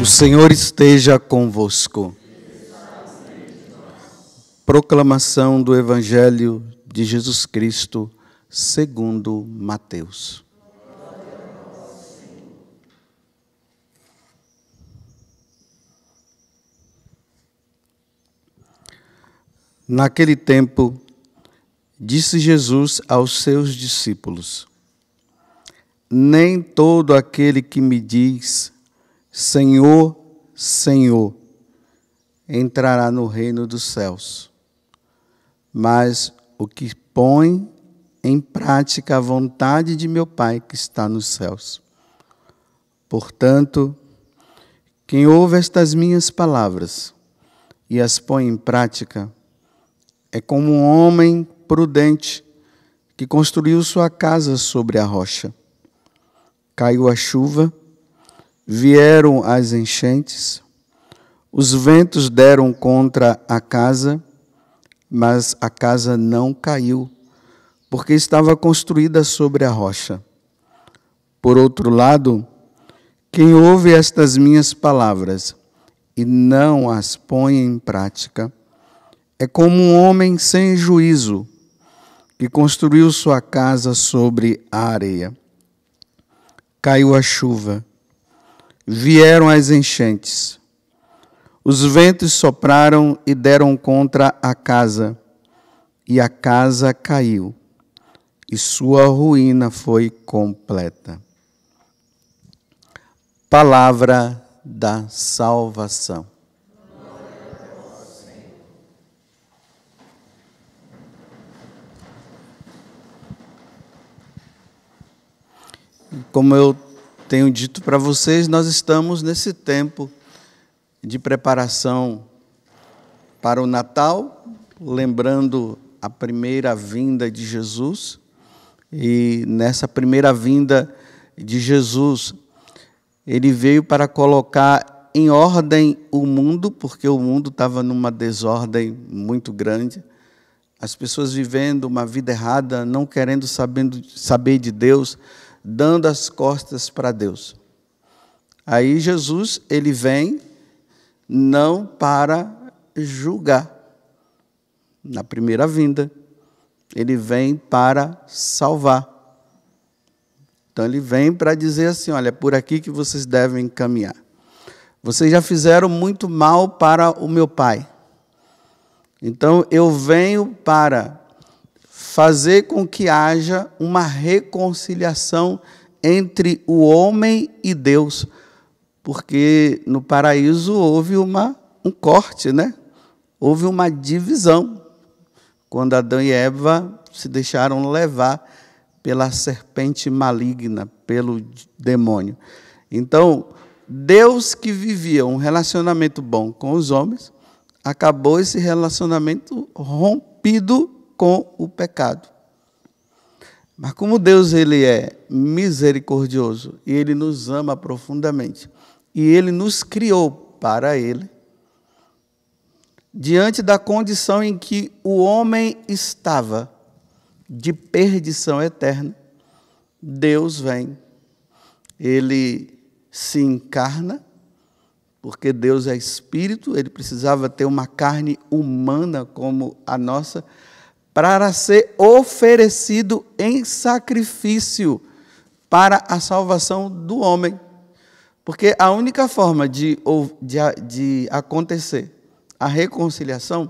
O Senhor esteja convosco. Proclamação do Evangelho de Jesus Cristo, segundo Mateus. Naquele tempo, disse Jesus aos seus discípulos: Nem todo aquele que me diz Senhor, Senhor, entrará no reino dos céus. Mas o que põe em prática a vontade de meu Pai que está nos céus. Portanto, quem ouve estas minhas palavras e as põe em prática é como um homem prudente que construiu sua casa sobre a rocha. Caiu a chuva, vieram as enchentes, os ventos deram contra a casa, mas a casa não caiu, porque estava construída sobre a rocha. Por outro lado, quem ouve estas minhas palavras e não as põe em prática, é como um homem sem juízo que construiu sua casa sobre a areia. Caiu a chuva, vieram as enchentes. Os ventos sopraram e deram contra a casa, e a casa caiu, e sua ruína foi completa. Palavra da salvação. Como eu tenho dito para vocês, nós estamos nesse tempo de preparação para o Natal, lembrando a primeira vinda de Jesus. E nessa primeira vinda de Jesus, ele veio para colocar em ordem o mundo, porque o mundo estava numa desordem muito grande. As pessoas vivendo uma vida errada, não querendo sabendo, saber de Deus, dando as costas para Deus. Aí Jesus, ele vem não para julgar na primeira vinda, ele vem para salvar. Então ele vem para dizer assim, olha, é por aqui que vocês devem caminhar. Vocês já fizeram muito mal para o meu pai. Então eu venho para fazer com que haja uma reconciliação entre o homem e Deus, porque no paraíso houve uma, um corte, né? Houve uma divisão quando Adão e Eva se deixaram levar pela serpente maligna, pelo demônio. Então, Deus que vivia um relacionamento bom com os homens, acabou esse relacionamento rompido com o pecado. Mas como Deus ele é misericordioso e ele nos ama profundamente e ele nos criou para ele, diante da condição em que o homem estava de perdição eterna, Deus vem. Ele se encarna, porque Deus é espírito, ele precisava ter uma carne humana como a nossa para ser oferecido em sacrifício para a salvação do homem. Porque a única forma de, de, de acontecer a reconciliação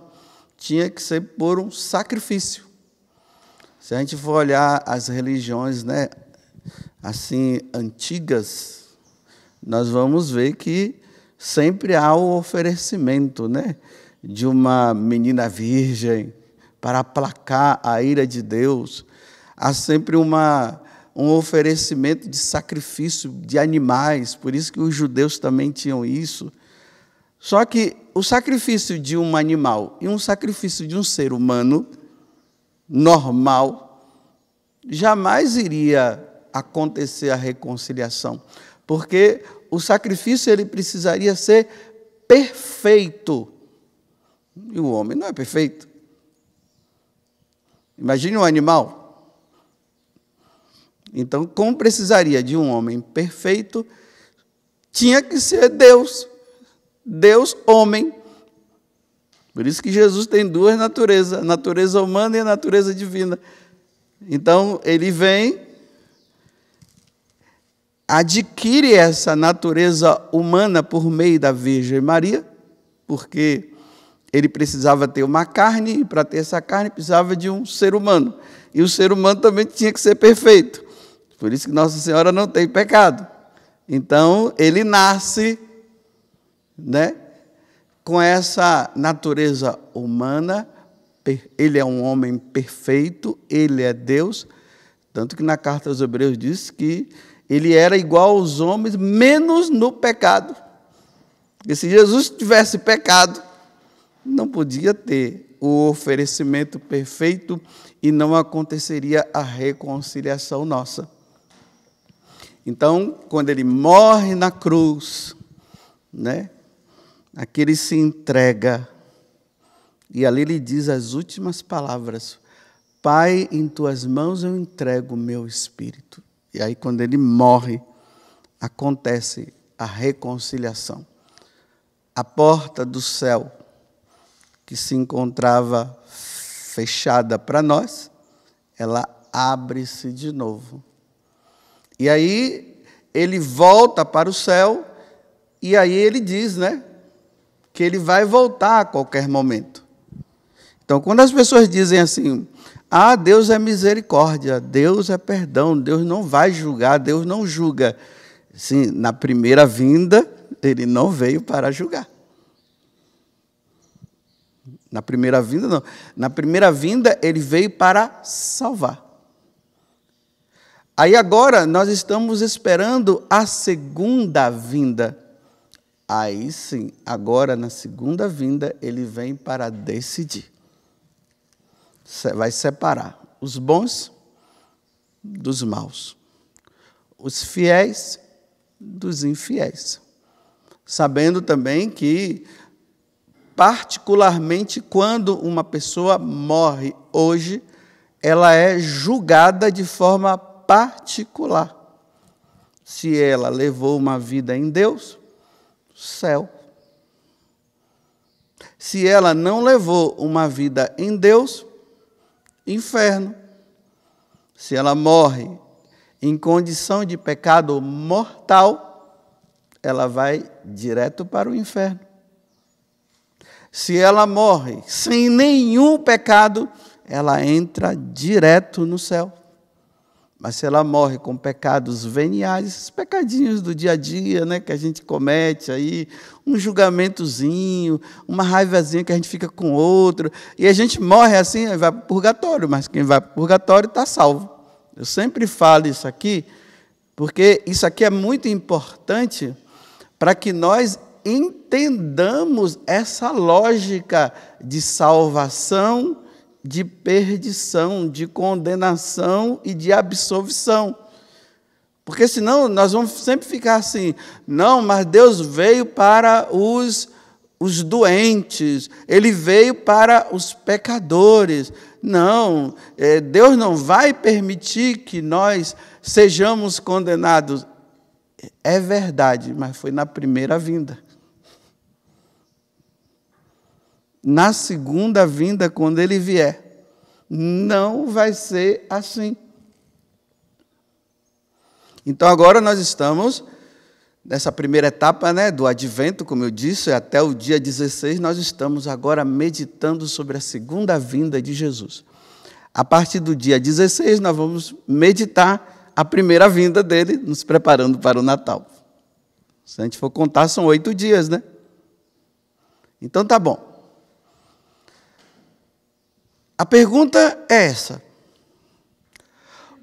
tinha que ser por um sacrifício. Se a gente for olhar as religiões, né, assim antigas, nós vamos ver que sempre há o oferecimento, né, de uma menina virgem, para aplacar a ira de Deus. Há sempre uma, um oferecimento de sacrifício de animais, por isso que os judeus também tinham isso. Só que o sacrifício de um animal e um sacrifício de um ser humano normal jamais iria acontecer a reconciliação, porque o sacrifício ele precisaria ser perfeito. E o homem não é perfeito. Imagine um animal. Então, como precisaria de um homem perfeito, tinha que ser Deus. Deus, homem. Por isso que Jesus tem duas naturezas, a natureza humana e a natureza divina. Então, ele vem, adquire essa natureza humana por meio da Virgem Maria, porque ele precisava ter uma carne, e para ter essa carne precisava de um ser humano. E o ser humano também tinha que ser perfeito. Por isso que Nossa Senhora não tem pecado. Então, ele nasce né, com essa natureza humana. Ele é um homem perfeito, ele é Deus. Tanto que na carta aos Hebreus diz que ele era igual aos homens, menos no pecado. E se Jesus tivesse pecado, não podia ter o oferecimento perfeito e não aconteceria a reconciliação nossa. Então, quando ele morre na cruz, né? Aqui ele se entrega. E ali ele diz as últimas palavras: Pai, em tuas mãos eu entrego o meu espírito. E aí, quando ele morre, acontece a reconciliação. A porta do céu que se encontrava fechada para nós, ela abre-se de novo. E aí ele volta para o céu, e aí ele diz, né? Que ele vai voltar a qualquer momento. Então, quando as pessoas dizem assim, ah, Deus é misericórdia, Deus é perdão, Deus não vai julgar, Deus não julga. Sim, na primeira vinda, ele não veio para julgar. Na primeira vinda, não. Na primeira vinda, ele veio para salvar. Aí agora, nós estamos esperando a segunda vinda. Aí sim, agora na segunda vinda, ele vem para decidir. Vai separar os bons dos maus, os fiéis dos infiéis. Sabendo também que particularmente quando uma pessoa morre hoje, ela é julgada de forma particular. Se ela levou uma vida em Deus, céu. Se ela não levou uma vida em Deus, inferno. Se ela morre em condição de pecado mortal, ela vai direto para o inferno se ela morre sem nenhum pecado, ela entra direto no céu. Mas se ela morre com pecados veniais, esses pecadinhos do dia a dia, né, que a gente comete aí, um julgamentozinho, uma raivazinha que a gente fica com outro, e a gente morre assim, vai para o purgatório, mas quem vai para o purgatório está salvo. Eu sempre falo isso aqui, porque isso aqui é muito importante para que nós entendamos essa lógica de salvação, de perdição, de condenação e de absolvição. Porque senão nós vamos sempre ficar assim, não, mas Deus veio para os, os doentes, Ele veio para os pecadores. Não, eh, Deus não vai permitir que nós sejamos condenados. É verdade, mas foi na primeira vinda. na segunda vinda, quando ele vier. Não vai ser assim. Então agora nós estamos nessa primeira etapa né, do advento, como eu disse, até o dia 16, nós estamos agora meditando sobre a segunda vinda de Jesus. A partir do dia 16, nós vamos meditar a primeira vinda dele, nos preparando para o Natal. Se a gente for contar, são oito dias, né? Então tá bom. A pergunta é essa.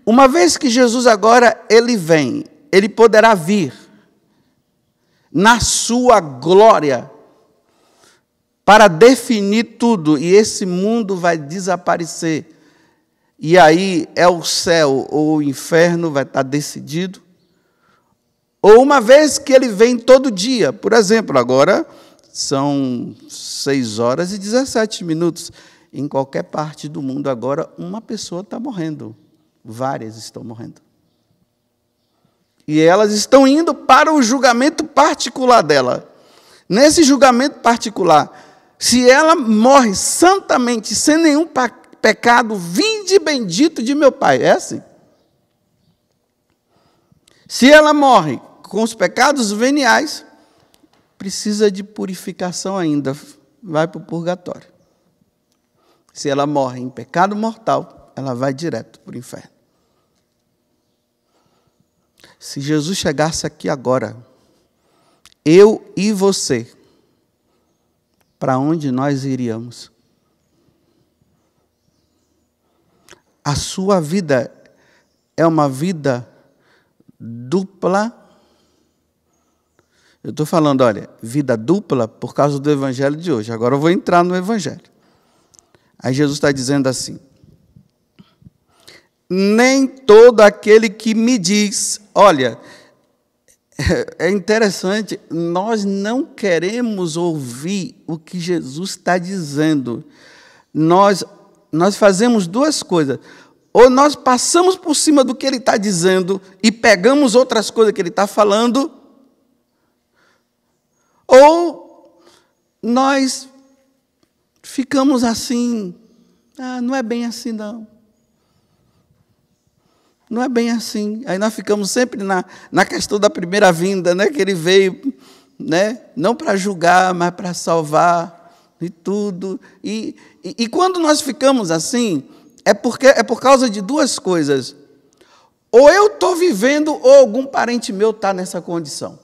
Uma vez que Jesus agora ele vem, ele poderá vir na sua glória para definir tudo e esse mundo vai desaparecer. E aí é o céu ou o inferno vai estar decidido. Ou uma vez que ele vem todo dia, por exemplo, agora são 6 horas e 17 minutos em qualquer parte do mundo agora, uma pessoa está morrendo. Várias estão morrendo. E elas estão indo para o julgamento particular dela. Nesse julgamento particular, se ela morre santamente, sem nenhum pecado, vinde bendito de meu Pai. É assim. Se ela morre com os pecados veniais, precisa de purificação ainda, vai para o purgatório. Se ela morre em pecado mortal, ela vai direto para o inferno. Se Jesus chegasse aqui agora, eu e você, para onde nós iríamos? A sua vida é uma vida dupla. Eu estou falando, olha, vida dupla por causa do evangelho de hoje. Agora eu vou entrar no evangelho. Aí Jesus está dizendo assim: Nem todo aquele que me diz, olha, é interessante, nós não queremos ouvir o que Jesus está dizendo. Nós, nós fazemos duas coisas. Ou nós passamos por cima do que ele está dizendo e pegamos outras coisas que ele está falando, ou nós ficamos assim, ah, não é bem assim não. Não é bem assim. Aí nós ficamos sempre na, na questão da primeira vinda, né? Que ele veio, né? Não para julgar, mas para salvar e tudo. E, e, e quando nós ficamos assim, é porque é por causa de duas coisas. Ou eu estou vivendo, ou algum parente meu está nessa condição.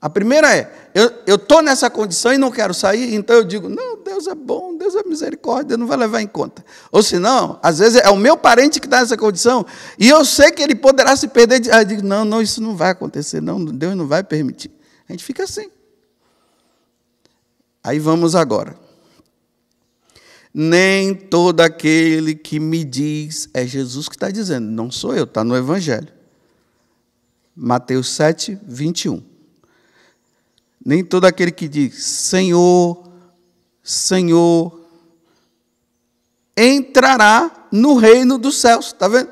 A primeira é, eu estou nessa condição e não quero sair, então eu digo, não, Deus é bom, Deus é misericórdia, não vai levar em conta. Ou senão, às vezes é o meu parente que está nessa condição e eu sei que ele poderá se perder. De... eu digo, não, não, isso não vai acontecer, não, Deus não vai permitir. A gente fica assim. Aí vamos agora. Nem todo aquele que me diz, é Jesus que está dizendo, não sou eu, está no Evangelho. Mateus 7, 21. Nem todo aquele que diz Senhor, Senhor, entrará no reino dos céus. Está vendo?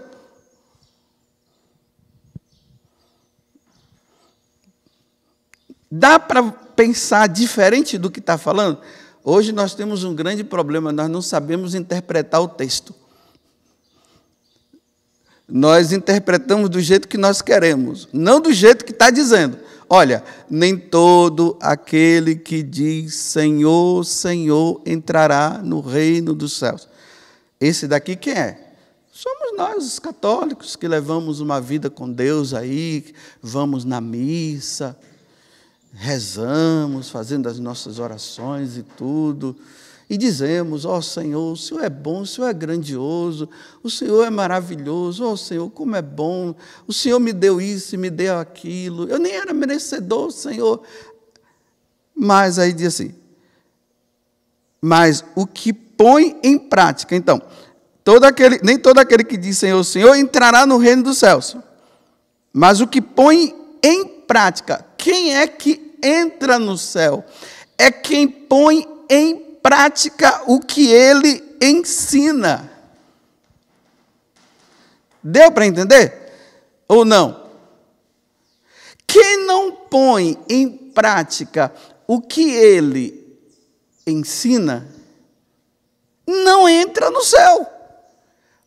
Dá para pensar diferente do que está falando? Hoje nós temos um grande problema, nós não sabemos interpretar o texto. Nós interpretamos do jeito que nós queremos, não do jeito que está dizendo. Olha, nem todo aquele que diz Senhor, Senhor entrará no reino dos céus. Esse daqui quem é? Somos nós, os católicos, que levamos uma vida com Deus aí, vamos na missa, rezamos, fazendo as nossas orações e tudo e dizemos: Ó oh, Senhor, o Senhor é bom, o Senhor é grandioso, o Senhor é maravilhoso, ó oh, Senhor, como é bom, o Senhor me deu isso e me deu aquilo. Eu nem era merecedor, Senhor. Mas aí diz assim: Mas o que põe em prática, então, todo aquele, nem todo aquele que diz Senhor, Senhor entrará no reino dos céus. Mas o que põe em prática, quem é que entra no céu? É quem põe em prática o que ele ensina. Deu para entender? Ou não? Quem não põe em prática o que ele ensina, não entra no céu.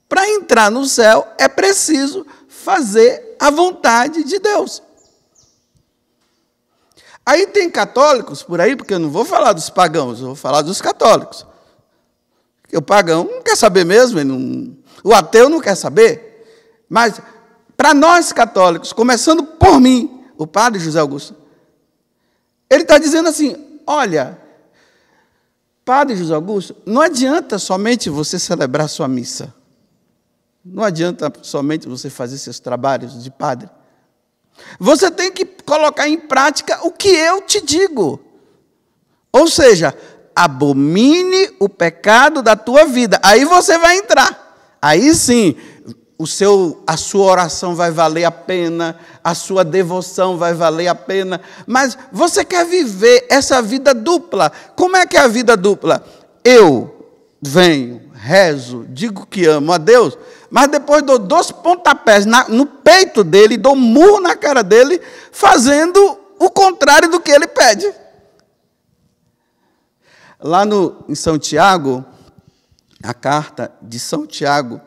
Para entrar no céu é preciso fazer a vontade de Deus. Aí tem católicos por aí, porque eu não vou falar dos pagãos, eu vou falar dos católicos. Porque o pagão não quer saber mesmo, não, o ateu não quer saber. Mas, para nós católicos, começando por mim, o padre José Augusto, ele está dizendo assim: olha, padre José Augusto, não adianta somente você celebrar sua missa. Não adianta somente você fazer seus trabalhos de padre. Você tem que colocar em prática o que eu te digo. Ou seja, abomine o pecado da tua vida. Aí você vai entrar. Aí sim, o seu, a sua oração vai valer a pena, a sua devoção vai valer a pena, mas você quer viver essa vida dupla. Como é que é a vida dupla? Eu venho, rezo, digo que amo a Deus, mas depois dou dois pontapés na, no peito dele, dou um murro na cara dele, fazendo o contrário do que ele pede. Lá no, em São Tiago, a carta de São Tiago,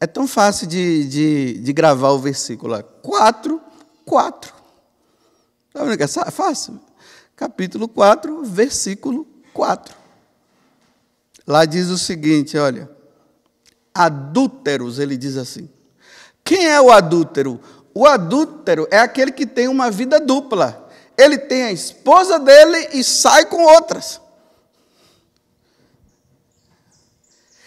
é tão fácil de, de, de gravar o versículo 4, 4. Está vendo que é fácil? Capítulo 4, versículo 4. Lá diz o seguinte: olha, adúlteros, ele diz assim. Quem é o adúltero? O adúltero é aquele que tem uma vida dupla. Ele tem a esposa dele e sai com outras.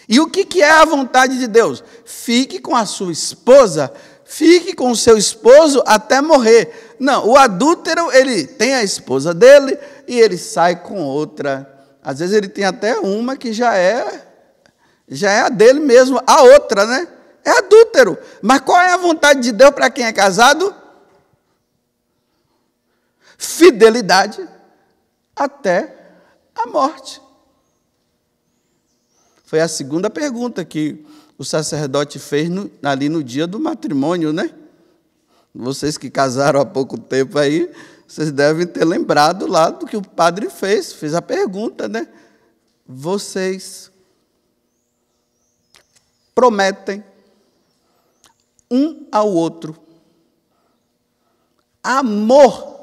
E o que, que é a vontade de Deus? Fique com a sua esposa, fique com o seu esposo até morrer. Não, o adúltero, ele tem a esposa dele e ele sai com outra. Às vezes ele tem até uma que já é já é a dele mesmo. A outra, né? É adúltero. Mas qual é a vontade de Deus para quem é casado? Fidelidade até a morte. Foi a segunda pergunta que o sacerdote fez no, ali no dia do matrimônio, né? Vocês que casaram há pouco tempo aí, vocês devem ter lembrado lá do que o padre fez, fez a pergunta, né? Vocês prometem um ao outro amor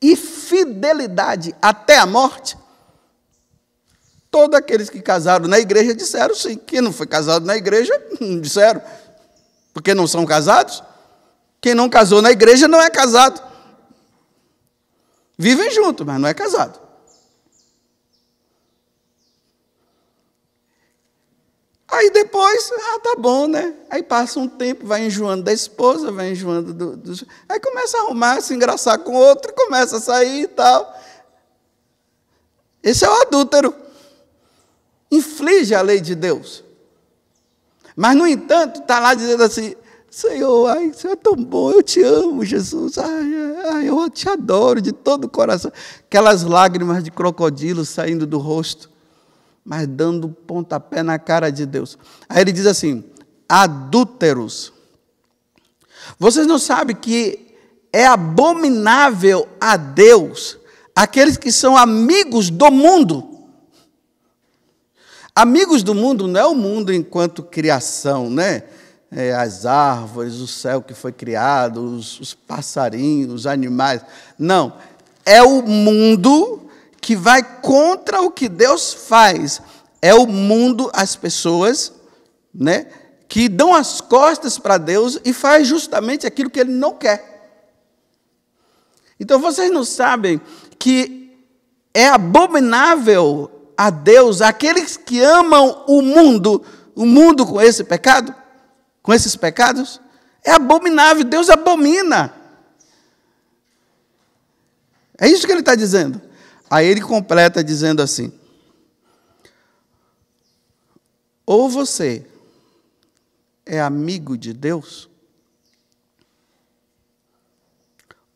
e fidelidade até a morte? Todos aqueles que casaram na igreja disseram sim. Quem não foi casado na igreja, hum, disseram. Porque não são casados? Quem não casou na igreja não é casado. Vivem junto, mas não é casado. Aí depois, ah, tá bom, né? Aí passa um tempo, vai enjoando da esposa, vai enjoando do. do... Aí começa a arrumar, se engraçar com outro, começa a sair e tal. Esse é o adúltero. Inflige a lei de Deus. Mas, no entanto, está lá dizendo assim: Senhor, ai, você é tão bom, eu te amo, Jesus, ai, ai, eu te adoro de todo o coração. Aquelas lágrimas de crocodilo saindo do rosto mas dando pontapé na cara de Deus. Aí ele diz assim: adúlteros. Vocês não sabem que é abominável a Deus aqueles que são amigos do mundo. Amigos do mundo não é o mundo enquanto criação, né? É, as árvores, o céu que foi criado, os, os passarinhos, os animais. Não. É o mundo que vai contra o que Deus faz. É o mundo, as pessoas, né, que dão as costas para Deus e faz justamente aquilo que ele não quer. Então vocês não sabem que é abominável a Deus aqueles que amam o mundo, o mundo com esse pecado, com esses pecados, é abominável, Deus abomina. É isso que ele está dizendo. Aí ele completa dizendo assim: ou você é amigo de Deus,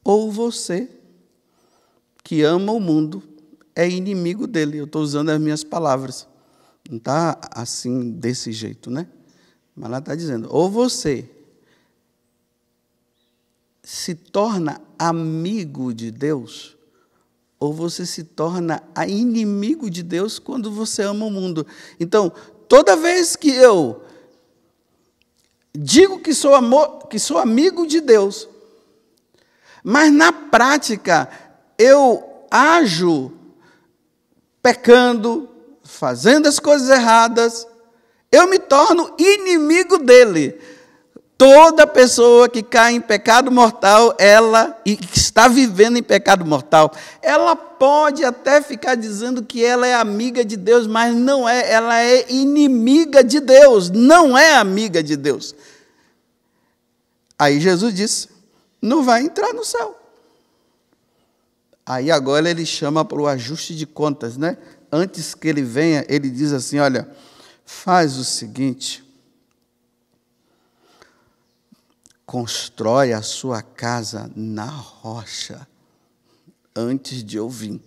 ou você que ama o mundo é inimigo dele. Eu estou usando as minhas palavras. Não está assim, desse jeito, né? Mas ela está dizendo: ou você se torna amigo de Deus, ou você se torna inimigo de Deus quando você ama o mundo. Então, toda vez que eu digo que sou, amor, que sou amigo de Deus, mas na prática eu ajo pecando, fazendo as coisas erradas, eu me torno inimigo dele. Toda pessoa que cai em pecado mortal, ela e que está vivendo em pecado mortal, ela pode até ficar dizendo que ela é amiga de Deus, mas não é, ela é inimiga de Deus, não é amiga de Deus. Aí Jesus disse: não vai entrar no céu. Aí agora ele chama para o ajuste de contas, né? Antes que ele venha, ele diz assim: olha, faz o seguinte constrói a sua casa na rocha antes de eu vir.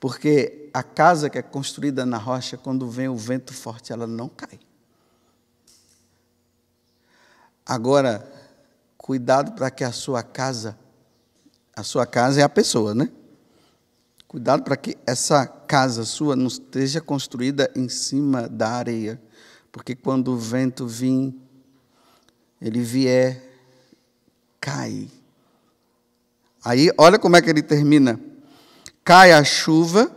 Porque a casa que é construída na rocha, quando vem o vento forte, ela não cai. Agora, cuidado para que a sua casa, a sua casa é a pessoa, né? Cuidado para que essa casa sua não esteja construída em cima da areia porque quando o vento vir, ele vier, cai. Aí, olha como é que ele termina: cai a chuva,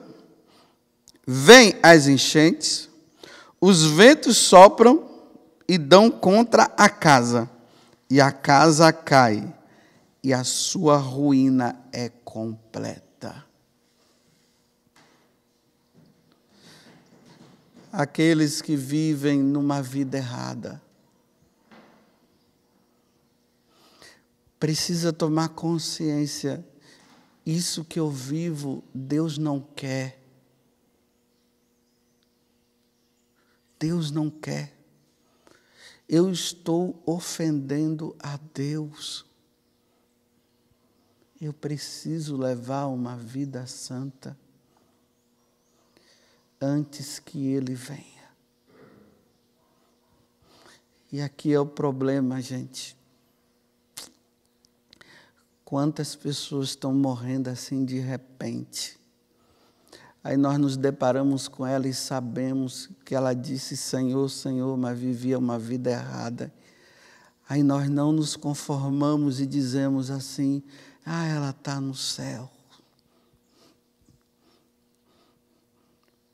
vem as enchentes, os ventos sopram e dão contra a casa, e a casa cai, e a sua ruína é completa. aqueles que vivem numa vida errada. Precisa tomar consciência: isso que eu vivo, Deus não quer. Deus não quer. Eu estou ofendendo a Deus. Eu preciso levar uma vida santa antes que ele venha. E aqui é o problema, gente. Quantas pessoas estão morrendo assim de repente? Aí nós nos deparamos com ela e sabemos que ela disse Senhor, Senhor, mas vivia uma vida errada. Aí nós não nos conformamos e dizemos assim: Ah, ela está no céu.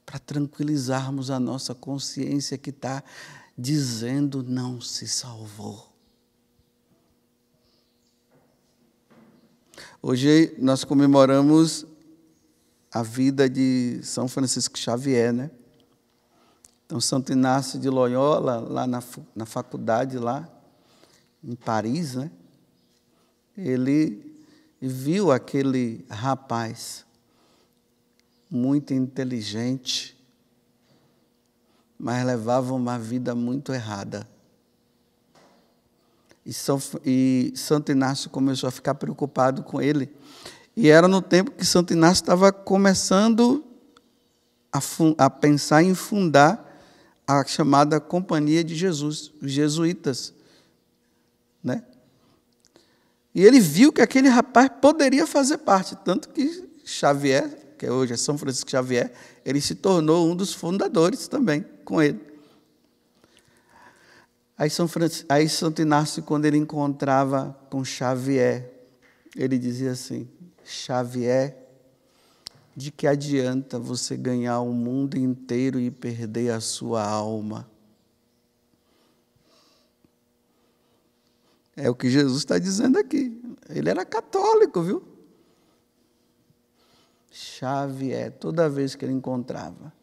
para tranquilizarmos a nossa consciência que está dizendo não se salvou. Hoje nós comemoramos a vida de São Francisco Xavier, né? Então, Santo Inácio de Loyola, lá na, na faculdade, lá em Paris, né? Ele viu aquele rapaz muito inteligente, mas levava uma vida muito errada. E, São, e Santo Inácio começou a ficar preocupado com ele. E era no tempo que Santo Inácio estava começando a, a pensar em fundar a chamada Companhia de Jesus, os jesuítas. Né? E ele viu que aquele rapaz poderia fazer parte, tanto que Xavier que é hoje é São Francisco Xavier, ele se tornou um dos fundadores também com ele. Aí, São Francisco, aí Santo Inácio, quando ele encontrava com Xavier, ele dizia assim: Xavier, de que adianta você ganhar o mundo inteiro e perder a sua alma? É o que Jesus está dizendo aqui. Ele era católico, viu? Xavier, é, toda vez que ele encontrava.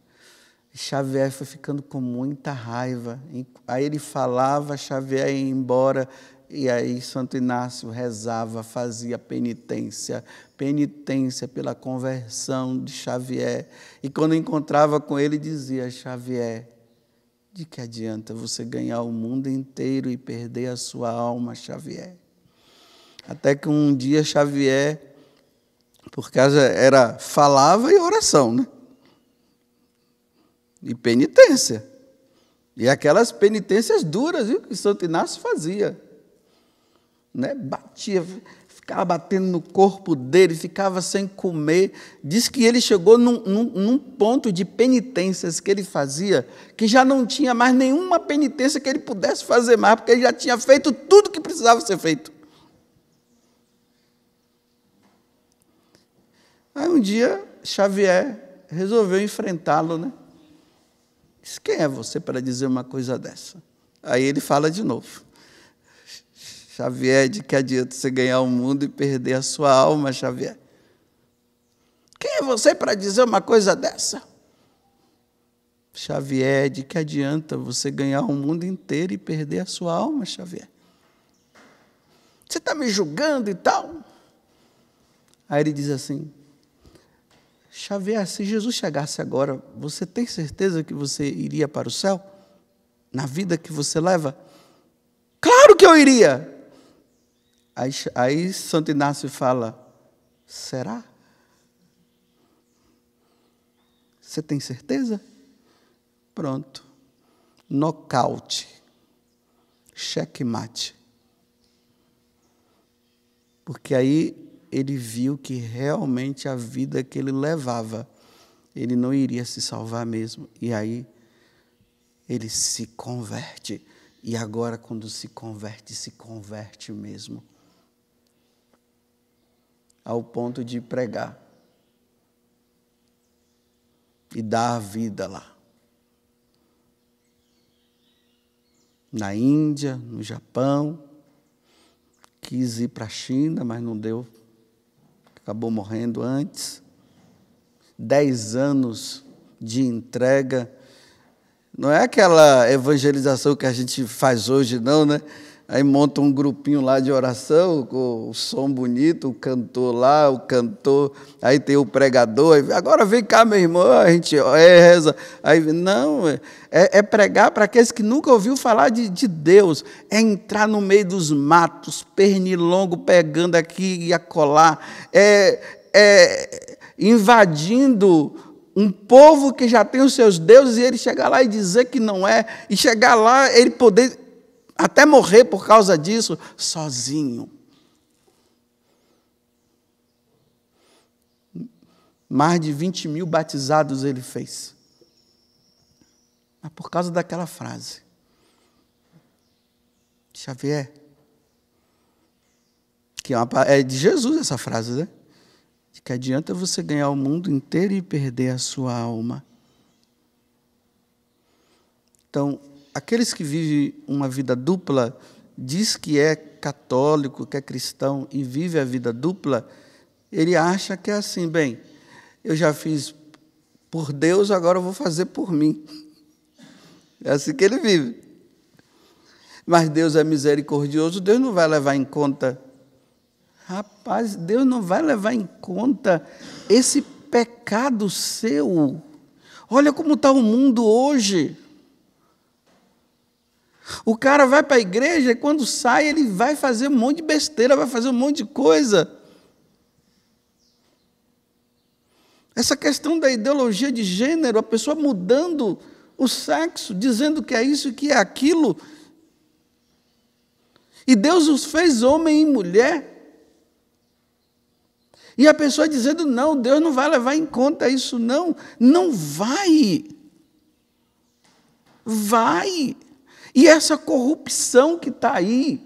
Xavier foi ficando com muita raiva. Aí ele falava, Xavier ia embora, e aí Santo Inácio rezava, fazia penitência, penitência pela conversão de Xavier. E quando encontrava com ele, dizia: Xavier, de que adianta você ganhar o mundo inteiro e perder a sua alma, Xavier? Até que um dia Xavier por causa era falava e oração, né? E penitência. E aquelas penitências duras viu, que Santo Inácio fazia. Né? Batia, ficava batendo no corpo dele, ficava sem comer. Diz que ele chegou num, num, num, ponto de penitências que ele fazia, que já não tinha mais nenhuma penitência que ele pudesse fazer mais, porque ele já tinha feito tudo que precisava ser feito. Aí um dia Xavier resolveu enfrentá-lo, né? quem é você para dizer uma coisa dessa? Aí ele fala de novo. Xavier, de que adianta você ganhar o mundo e perder a sua alma, Xavier? Quem é você para dizer uma coisa dessa? Xavier, de que adianta você ganhar o mundo inteiro e perder a sua alma, Xavier? Você está me julgando e tal? Aí ele diz assim: Xavier, se Jesus chegasse agora, você tem certeza que você iria para o céu? Na vida que você leva? Claro que eu iria! Aí, aí Santo Inácio fala: será? Você tem certeza? Pronto. Nocaute. Checkmate. Porque aí ele viu que realmente a vida que ele levava, ele não iria se salvar mesmo. E aí ele se converte. E agora, quando se converte, se converte mesmo. Ao ponto de pregar e dar a vida lá. Na Índia, no Japão, quis ir para a China, mas não deu acabou morrendo antes. Dez anos de entrega. Não é aquela evangelização que a gente faz hoje, não, né? Aí monta um grupinho lá de oração, com o som bonito, o cantor lá, o cantor, aí tem o pregador, agora vem cá, meu irmão, a gente é, reza. Aí, não, é, é pregar para aqueles que nunca ouviu falar de, de Deus, é entrar no meio dos matos, pernilongo pegando aqui e acolá, é, é invadindo um povo que já tem os seus deuses e ele chegar lá e dizer que não é, e chegar lá ele poder até morrer por causa disso, sozinho. Mais de 20 mil batizados ele fez. Mas por causa daquela frase. Xavier. Que é, uma, é de Jesus essa frase, né? De que adianta você ganhar o mundo inteiro e perder a sua alma. Então, aqueles que vivem uma vida dupla, diz que é católico, que é cristão e vive a vida dupla, ele acha que é assim, bem, eu já fiz por Deus, agora eu vou fazer por mim. É assim que ele vive. Mas Deus é misericordioso, Deus não vai levar em conta. Rapaz, Deus não vai levar em conta esse pecado seu. Olha como está o mundo hoje. O cara vai para a igreja e quando sai ele vai fazer um monte de besteira, vai fazer um monte de coisa. Essa questão da ideologia de gênero, a pessoa mudando o sexo, dizendo que é isso e que é aquilo. E Deus os fez homem e mulher. E a pessoa dizendo: não, Deus não vai levar em conta isso, não. Não vai. Vai. E essa corrupção que está aí.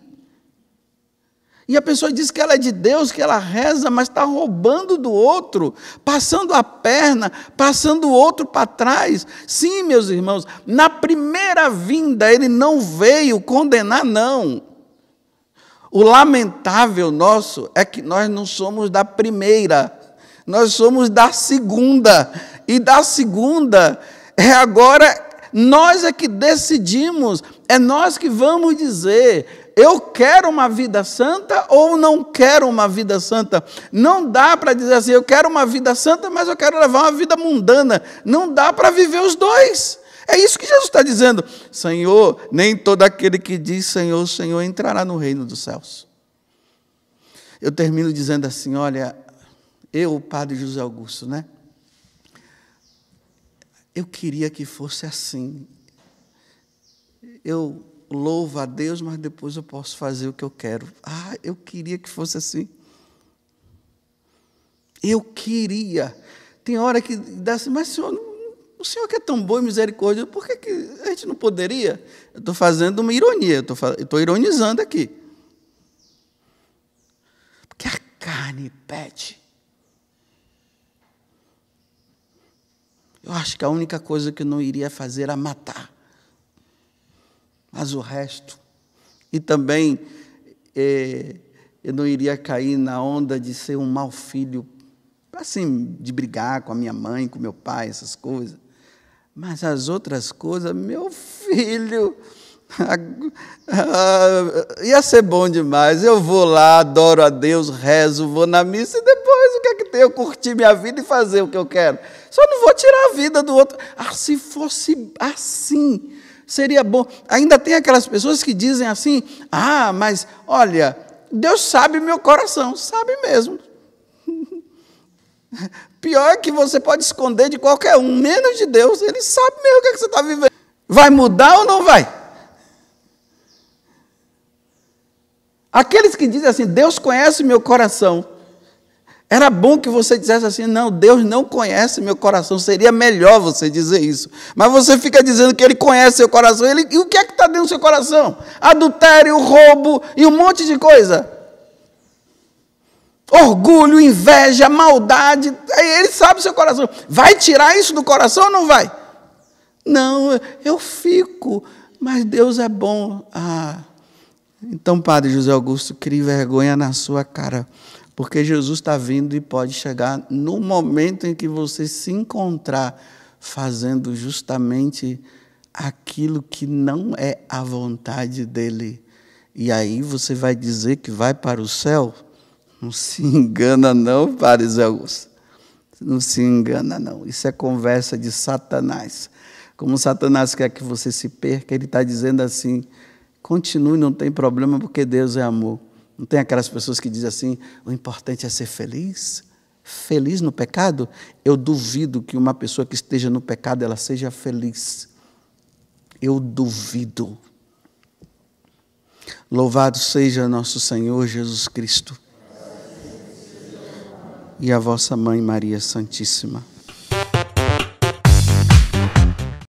E a pessoa diz que ela é de Deus, que ela reza, mas está roubando do outro, passando a perna, passando o outro para trás. Sim, meus irmãos, na primeira vinda ele não veio condenar, não. O lamentável nosso é que nós não somos da primeira, nós somos da segunda. E da segunda é agora nós é que decidimos é nós que vamos dizer: eu quero uma vida santa ou não quero uma vida santa. Não dá para dizer assim: eu quero uma vida santa, mas eu quero levar uma vida mundana. Não dá para viver os dois. É isso que Jesus está dizendo. Senhor, nem todo aquele que diz Senhor, Senhor entrará no reino dos céus. Eu termino dizendo assim: olha, eu, o padre José Augusto, né? Eu queria que fosse assim eu louvo a Deus, mas depois eu posso fazer o que eu quero. Ah, eu queria que fosse assim. Eu queria. Tem hora que dá assim, mas senhor, o senhor que é tão bom e misericórdia, por que, que a gente não poderia? Eu estou fazendo uma ironia, eu estou ironizando aqui. Porque a carne pede. Eu acho que a única coisa que não iria fazer era matar. Mas o resto. E também é, eu não iria cair na onda de ser um mau filho, assim, de brigar com a minha mãe, com meu pai, essas coisas. Mas as outras coisas, meu filho, ia ser bom demais. Eu vou lá, adoro a Deus, rezo, vou na missa e depois o que é que tem? Eu curtir minha vida e fazer o que eu quero. Só não vou tirar a vida do outro. Ah, se fosse assim, seria bom. Ainda tem aquelas pessoas que dizem assim: ah, mas olha, Deus sabe meu coração, sabe mesmo. Pior é que você pode esconder de qualquer um, menos de Deus, ele sabe mesmo o que, é que você está vivendo. Vai mudar ou não vai? Aqueles que dizem assim: Deus conhece meu coração. Era bom que você dissesse assim: não, Deus não conhece meu coração. Seria melhor você dizer isso. Mas você fica dizendo que Ele conhece seu coração. Ele, e o que é que está dentro do seu coração? Adultério, roubo e um monte de coisa. Orgulho, inveja, maldade. Ele sabe seu coração. Vai tirar isso do coração ou não vai? Não, eu fico. Mas Deus é bom. Ah. Então, Padre José Augusto, crie vergonha na sua cara porque Jesus está vindo e pode chegar no momento em que você se encontrar fazendo justamente aquilo que não é a vontade dele. E aí você vai dizer que vai para o céu? Não se engana, não, fariseus. Não se engana, não. Isso é conversa de Satanás. Como Satanás quer que você se perca, ele está dizendo assim: continue, não tem problema, porque Deus é amor. Não tem aquelas pessoas que dizem assim: o importante é ser feliz? Feliz no pecado? Eu duvido que uma pessoa que esteja no pecado ela seja feliz. Eu duvido. Louvado seja nosso Senhor Jesus Cristo e a vossa mãe Maria Santíssima.